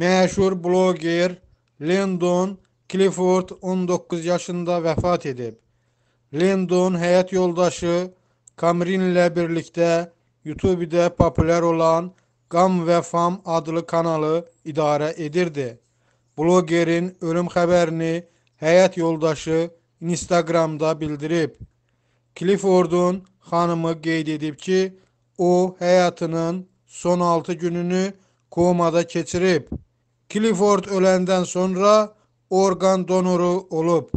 Məşhur bloger Lendon Clifford 19 yaşında vəfat edib. Lendon həyat yoldaşı Kamrin ilə birlikdə YouTube-də populyar olan Qam və Fam adlı kanalı idarə edirdi. Blogerin ölüm xəbərini həyat yoldaşı Instagramda bildirib. Cliffordun xanımı qeyd edib ki, o həyatının son 6 gününü komada keçirib. Clifford ölenden sonra organ donoru olup